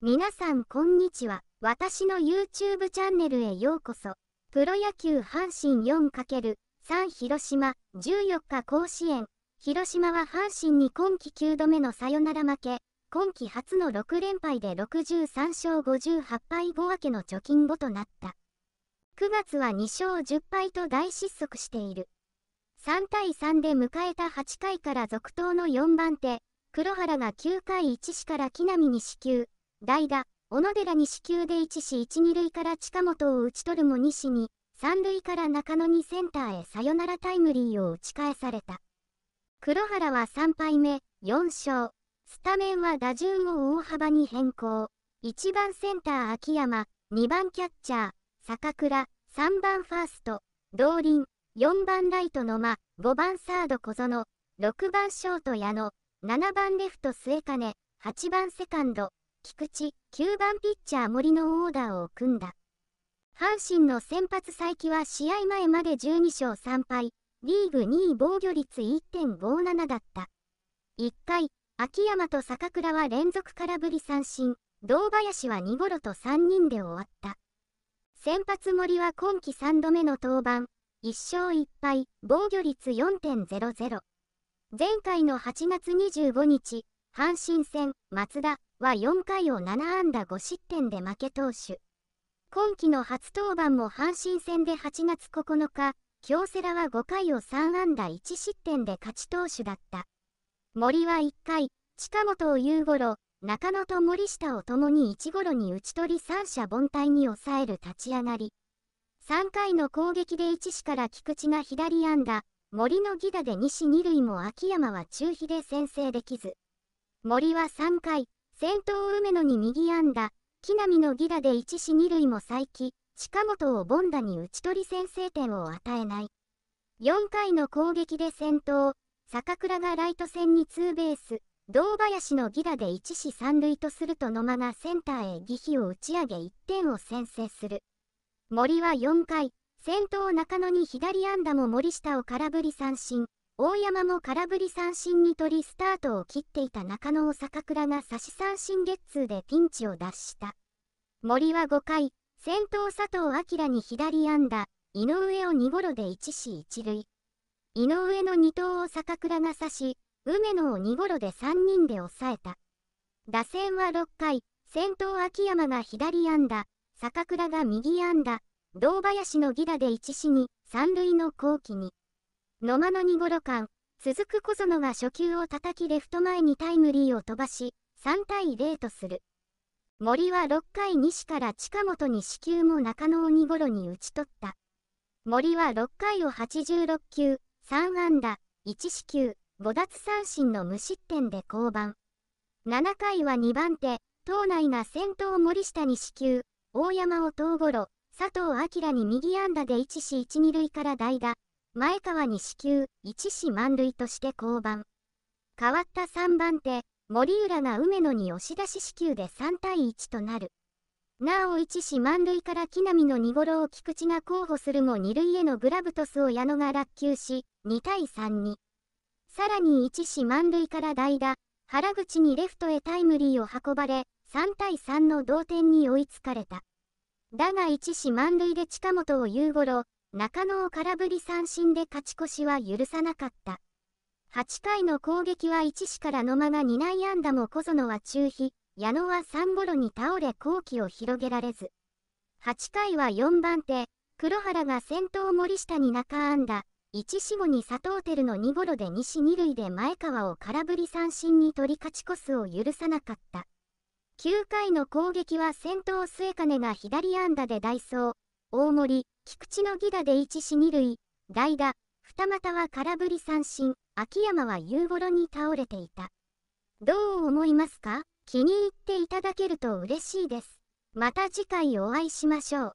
皆さんこんにちは。私の YouTube チャンネルへようこそ。プロ野球阪神 4×3 広島14日甲子園。広島は阪神に今季9度目のサヨナラ負け。今季初の6連敗で63勝58敗5分けの貯金5となった。9月は2勝10敗と大失速している。3対3で迎えた8回から続投の4番手、黒原が9回1死から木浪に死給。代打、小野寺に四球で1死一2塁から近本を打ち取るも2死に、3塁から中野にセンターへサヨナラタイムリーを打ち返された。黒原は3敗目、4勝。スタメンは打順を大幅に変更。1番センター秋山、2番キャッチャー、坂倉、3番ファースト、同輪、4番ライトの間、5番サード小園、6番ショート矢野、7番レフト末金、8番セカンド、菊池、9番ピッチャー森のオーダーを組んだ。阪神の先発才木は試合前まで12勝3敗、リーグ2位防御率1.57だった。1回、秋山と坂倉は連続空振り三振、堂林は2ゴロと3人で終わった。先発森は今季3度目の登板、1勝1敗、防御率4.00。前回の8月25日、阪神戦、松田は4回を7安打5失点で負け投手。今季の初登板も阪神戦で8月9日、京セラは5回を3安打1失点で勝ち投手だった。森は1回、近本をうごろ、中野と森下を共に1ごろに打ち取り三者凡退に抑える立ち上がり。3回の攻撃で1死から菊池が左安打、森の犠打で2 2塁も秋山は中飛で先制できず。森は3回、先頭梅野に右安打、木浪の犠打で1死2塁も再起、近本をボンダに打ち取り先制点を与えない。4回の攻撃で先頭、坂倉がライト線にツーベース、堂林の犠打で1死3塁とすると野間がセンターへ儀比を打ち上げ1点を先制する。森は4回、先頭中野に左安打も森下を空振り三振。大山も空振り三振に取りスタートを切っていた中野を坂倉が差し三振ゲッツーでピンチを脱した。森は5回、先頭佐藤明に左安打、井上を2ゴロで1死1塁。井上の2投を坂倉が刺し、梅野を2ゴロで3人で抑えた。打線は6回、先頭秋山が左安打、坂倉が右安打、堂林の犠打で1死に、三塁の後期に。野間の2ゴロ間、続く小園が初球を叩きレフト前にタイムリーを飛ばし、3対0とする。森は6回西から近本に四球も中野を2ゴロに打ち取った。森は6回を86球、3安打、1四球、5奪三振の無失点で降板。7回は2番手、党内が先頭森下に四球、大山を投ゴロ、佐藤明に右安打で1四1 2塁から代打、前川に支給、一死満塁として降板。変わった3番手、森浦が梅野に押し出し支給で3対1となる。なお一死満塁から木浪の2ゴを菊池が候補するも二塁へのグラブトスを矢野が落球し、2対3に。さらに一死満塁から代打、原口にレフトへタイムリーを運ばれ、3対3の同点に追いつかれた。だが一死満塁で近本を言うごろ、中野を空振り三振で勝ち越しは許さなかった。8回の攻撃は1死から野間が2内安打も小園は中飛、矢野は3ゴロに倒れ後期を広げられず。8回は4番手、黒原が先頭森下に中安打、1死後に佐藤輝の2ゴロで西2塁で前川を空振り三振に取り勝ち越すを許さなかった。9回の攻撃は先頭末金が左安打でダイソー、大森、菊池の犠打で1死2塁、代打、二股は空振り三振、秋山は夕頃に倒れていた。どう思いますか気に入っていただけると嬉しいです。また次回お会いしましょう。